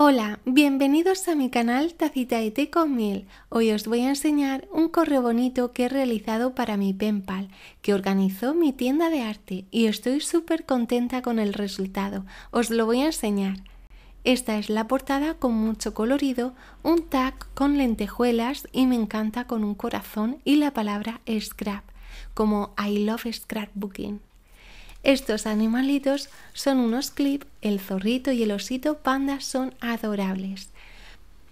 Hola, bienvenidos a mi canal Tacita de Té con Miel. Hoy os voy a enseñar un correo bonito que he realizado para mi Penpal, que organizó mi tienda de arte y estoy súper contenta con el resultado. Os lo voy a enseñar. Esta es la portada con mucho colorido, un tag con lentejuelas y me encanta con un corazón y la palabra scrap, como I love scrapbooking. Estos animalitos son unos clips, el zorrito y el osito panda son adorables.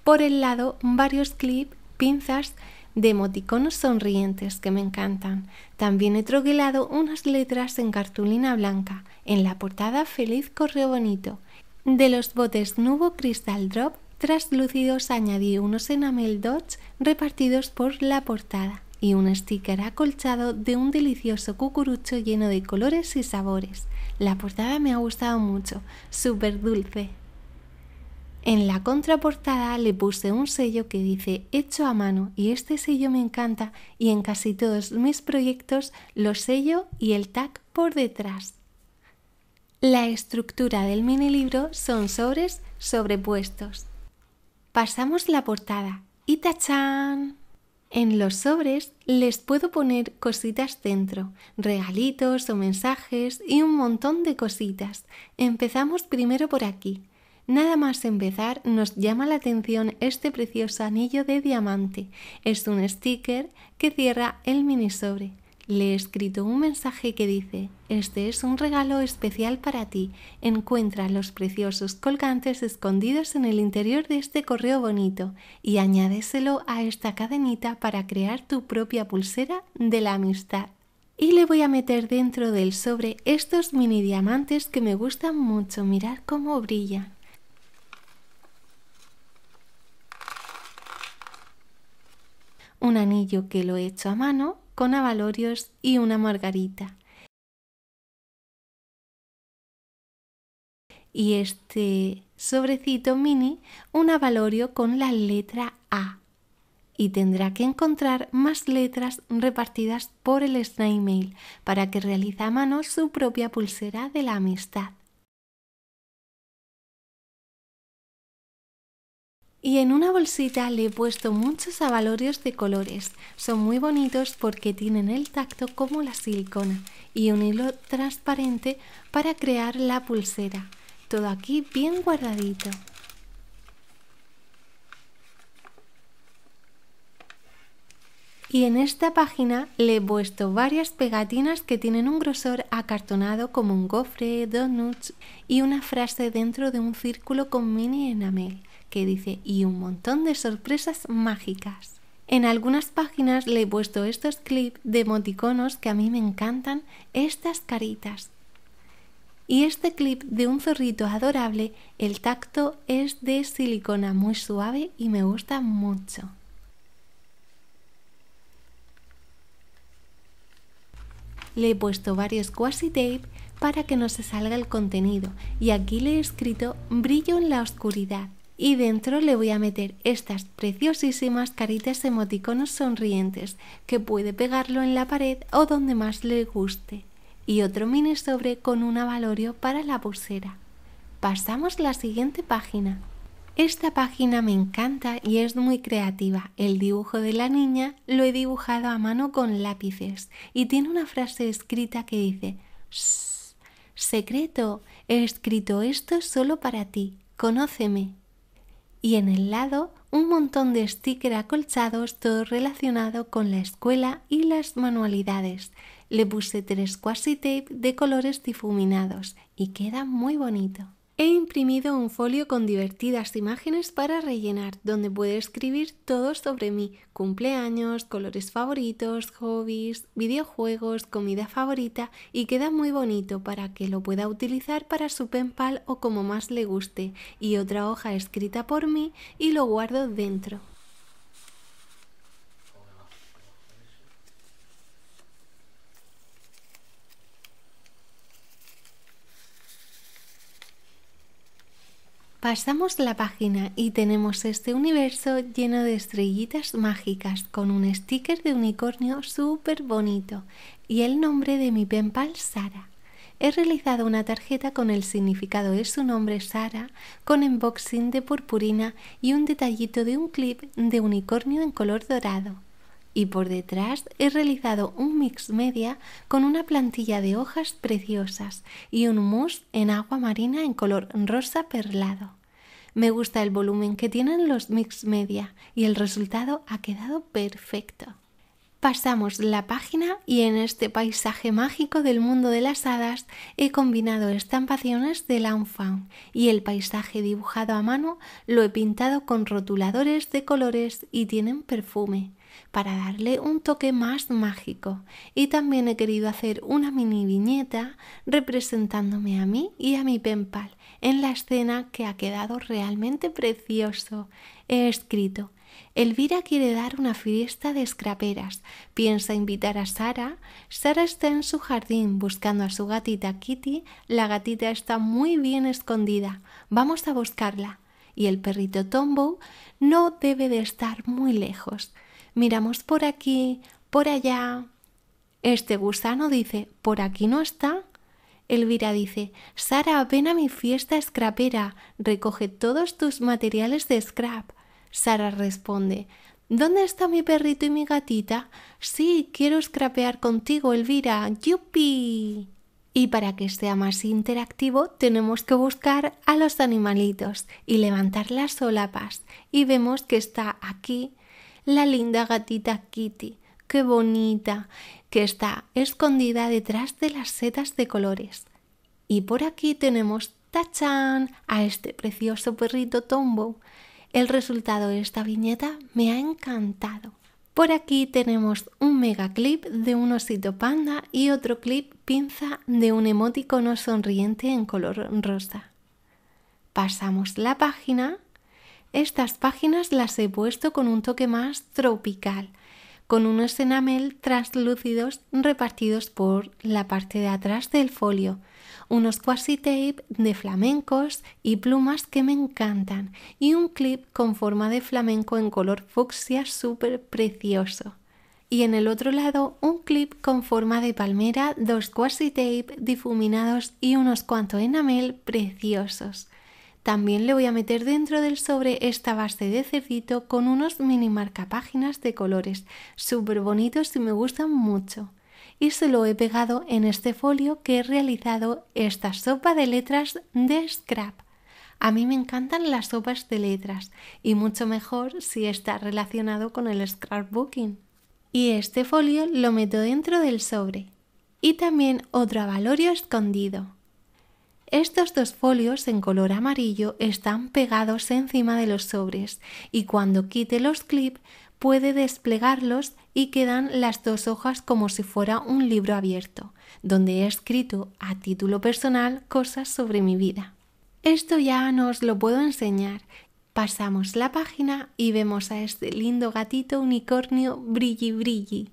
Por el lado, varios clips, pinzas de emoticonos sonrientes que me encantan. También he troquelado unas letras en cartulina blanca. En la portada, feliz correo bonito. De los botes Nubo Crystal Drop traslúcidos añadí unos enamel dots repartidos por la portada y un sticker acolchado de un delicioso cucurucho lleno de colores y sabores. La portada me ha gustado mucho, súper dulce. En la contraportada le puse un sello que dice hecho a mano y este sello me encanta y en casi todos mis proyectos lo sello y el tag por detrás. La estructura del mini libro son sobres sobrepuestos. Pasamos la portada y tachán. En los sobres les puedo poner cositas dentro, regalitos o mensajes y un montón de cositas. Empezamos primero por aquí. Nada más empezar nos llama la atención este precioso anillo de diamante. Es un sticker que cierra el mini sobre le he escrito un mensaje que dice, este es un regalo especial para ti. Encuentra los preciosos colgantes escondidos en el interior de este correo bonito y añádeselo a esta cadenita para crear tu propia pulsera de la amistad. Y le voy a meter dentro del sobre estos mini diamantes que me gustan mucho. Mirad cómo brillan. Un anillo que lo he hecho a mano con avalorios y una margarita. Y este sobrecito mini, un avalorio con la letra A. Y tendrá que encontrar más letras repartidas por el snail mail para que realice a mano su propia pulsera de la amistad. Y en una bolsita le he puesto muchos abalorios de colores. Son muy bonitos porque tienen el tacto como la silicona y un hilo transparente para crear la pulsera. Todo aquí bien guardadito. Y en esta página le he puesto varias pegatinas que tienen un grosor acartonado como un gofre, donuts y una frase dentro de un círculo con mini enamel que dice y un montón de sorpresas mágicas. En algunas páginas le he puesto estos clips de emoticonos que a mí me encantan, estas caritas. Y este clip de un zorrito adorable, el tacto es de silicona muy suave y me gusta mucho. Le he puesto varios quasi tape para que no se salga el contenido y aquí le he escrito brillo en la oscuridad y dentro le voy a meter estas preciosísimas caritas emoticonos sonrientes que puede pegarlo en la pared o donde más le guste y otro mini sobre con un avalorio para la pulsera. Pasamos la siguiente página. Esta página me encanta y es muy creativa. El dibujo de la niña lo he dibujado a mano con lápices y tiene una frase escrita que dice Shh, secreto, he escrito esto solo para ti, conóceme y en el lado un montón de sticker acolchados todo relacionado con la escuela y las manualidades. Le puse tres quasi tape de colores difuminados y queda muy bonito. He imprimido un folio con divertidas imágenes para rellenar, donde puede escribir todo sobre mí, cumpleaños, colores favoritos, hobbies, videojuegos, comida favorita y queda muy bonito para que lo pueda utilizar para su penpal o como más le guste y otra hoja escrita por mí y lo guardo dentro. Pasamos la página y tenemos este universo lleno de estrellitas mágicas con un sticker de unicornio súper bonito y el nombre de mi penpal Sara. He realizado una tarjeta con el significado de su nombre Sara, con unboxing de purpurina y un detallito de un clip de unicornio en color dorado y por detrás he realizado un mix media con una plantilla de hojas preciosas y un mousse en agua marina en color rosa perlado. Me gusta el volumen que tienen los mix media y el resultado ha quedado perfecto. Pasamos la página y en este paisaje mágico del mundo de las hadas he combinado estampaciones de Lanfang y el paisaje dibujado a mano lo he pintado con rotuladores de colores y tienen perfume para darle un toque más mágico y también he querido hacer una mini viñeta representándome a mí y a mi penpal en la escena que ha quedado realmente precioso. He escrito Elvira quiere dar una fiesta de escraperas. Piensa invitar a Sara. Sara está en su jardín buscando a su gatita Kitty. La gatita está muy bien escondida. Vamos a buscarla. Y el perrito Tombow no debe de estar muy lejos miramos por aquí, por allá. Este gusano dice, por aquí no está. Elvira dice, Sara, ven a mi fiesta scrapera, recoge todos tus materiales de scrap. Sara responde, ¿Dónde está mi perrito y mi gatita? Sí, quiero scrapear contigo, Elvira. ¡Yupi! Y para que sea más interactivo, tenemos que buscar a los animalitos y levantar las solapas. Y vemos que está aquí la linda gatita Kitty, qué bonita, que está escondida detrás de las setas de colores. Y por aquí tenemos tachan a este precioso perrito tombo El resultado de esta viñeta me ha encantado. Por aquí tenemos un mega clip de un osito panda y otro clip pinza de un emoticono sonriente en color rosa. Pasamos la página estas páginas las he puesto con un toque más tropical, con unos enamel translúcidos repartidos por la parte de atrás del folio, unos quasi tape de flamencos y plumas que me encantan y un clip con forma de flamenco en color fucsia súper precioso. Y en el otro lado un clip con forma de palmera, dos quasi tape difuminados y unos cuantos enamel preciosos. También le voy a meter dentro del sobre esta base de cerdito con unos mini marcapáginas de colores, súper bonitos y me gustan mucho. Y se lo he pegado en este folio que he realizado esta sopa de letras de scrap. A mí me encantan las sopas de letras y mucho mejor si está relacionado con el scrapbooking. Y este folio lo meto dentro del sobre. Y también otro avalorio escondido. Estos dos folios en color amarillo están pegados encima de los sobres y cuando quite los clips puede desplegarlos y quedan las dos hojas como si fuera un libro abierto, donde he escrito a título personal cosas sobre mi vida. Esto ya no os lo puedo enseñar. Pasamos la página y vemos a este lindo gatito unicornio brilli brilli.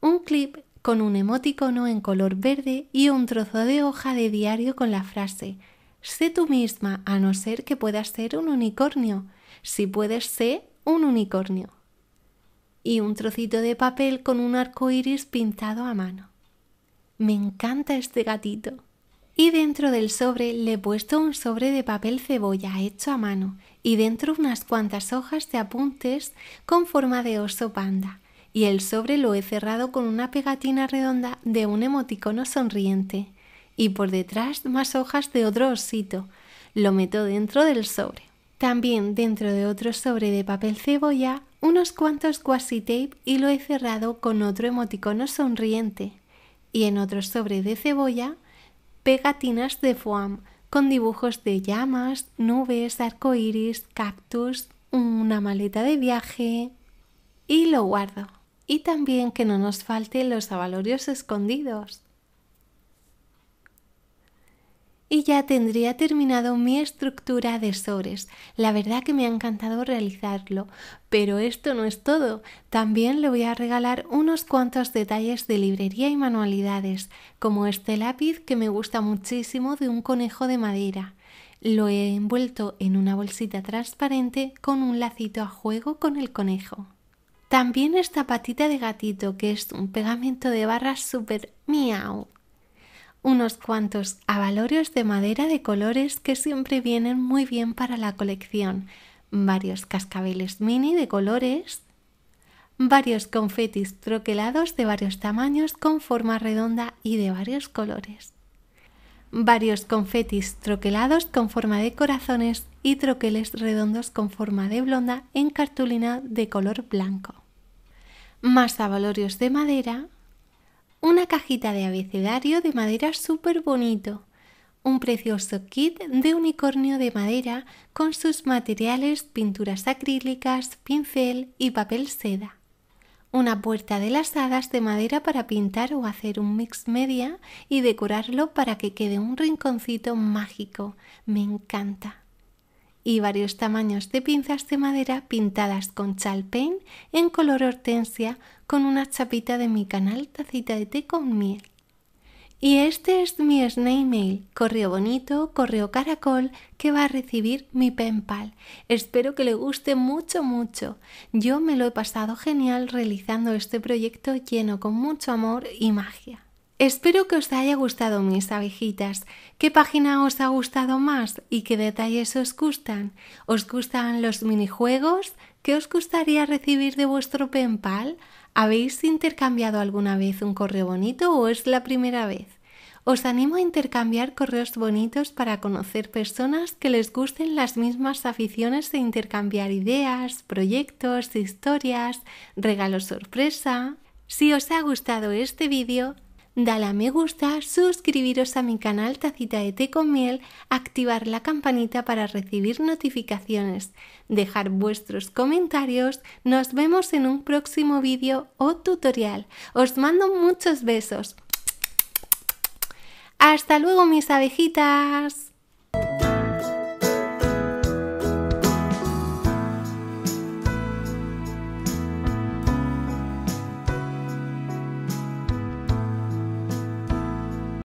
Un clip con un emoticono en color verde y un trozo de hoja de diario con la frase Sé tú misma, a no ser que puedas ser un unicornio. Si puedes, ser un unicornio. Y un trocito de papel con un arco iris pintado a mano. Me encanta este gatito. Y dentro del sobre le he puesto un sobre de papel cebolla hecho a mano y dentro unas cuantas hojas de apuntes con forma de oso panda y el sobre lo he cerrado con una pegatina redonda de un emoticono sonriente y por detrás más hojas de otro osito. Lo meto dentro del sobre. También dentro de otro sobre de papel cebolla unos cuantos quasi tape y lo he cerrado con otro emoticono sonriente. Y en otro sobre de cebolla pegatinas de foam con dibujos de llamas, nubes, arcoíris, cactus, una maleta de viaje y lo guardo y también que no nos falten los avalorios escondidos. Y ya tendría terminado mi estructura de sobres. La verdad que me ha encantado realizarlo, pero esto no es todo. También le voy a regalar unos cuantos detalles de librería y manualidades, como este lápiz que me gusta muchísimo de un conejo de madera. Lo he envuelto en una bolsita transparente con un lacito a juego con el conejo. También esta patita de gatito, que es un pegamento de barras super miau. Unos cuantos avalorios de madera de colores que siempre vienen muy bien para la colección. Varios cascabeles mini de colores. Varios confetis troquelados de varios tamaños con forma redonda y de varios colores varios confetis troquelados con forma de corazones y troqueles redondos con forma de blonda en cartulina de color blanco. Más abalorios de madera, una cajita de abecedario de madera súper bonito, un precioso kit de unicornio de madera con sus materiales pinturas acrílicas, pincel y papel seda una puerta de las hadas de madera para pintar o hacer un mix media y decorarlo para que quede un rinconcito mágico. Me encanta. Y varios tamaños de pinzas de madera pintadas con chalpain en color hortensia con una chapita de mi canal tacita de té con miel. Y este es mi snail mail, correo bonito, correo caracol que va a recibir mi penpal. Espero que le guste mucho, mucho. Yo me lo he pasado genial realizando este proyecto lleno con mucho amor y magia. Espero que os haya gustado mis abejitas. ¿Qué página os ha gustado más y qué detalles os gustan? ¿Os gustan los minijuegos? ¿Qué os gustaría recibir de vuestro penpal? ¿Habéis intercambiado alguna vez un correo bonito o es la primera vez? Os animo a intercambiar correos bonitos para conocer personas que les gusten las mismas aficiones e intercambiar ideas, proyectos, historias, regalos sorpresa. Si os ha gustado este vídeo, dale a me gusta, suscribiros a mi canal Tacita de Té con Miel, activar la campanita para recibir notificaciones, dejar vuestros comentarios. Nos vemos en un próximo vídeo o tutorial. Os mando muchos besos. Hasta luego mis abejitas.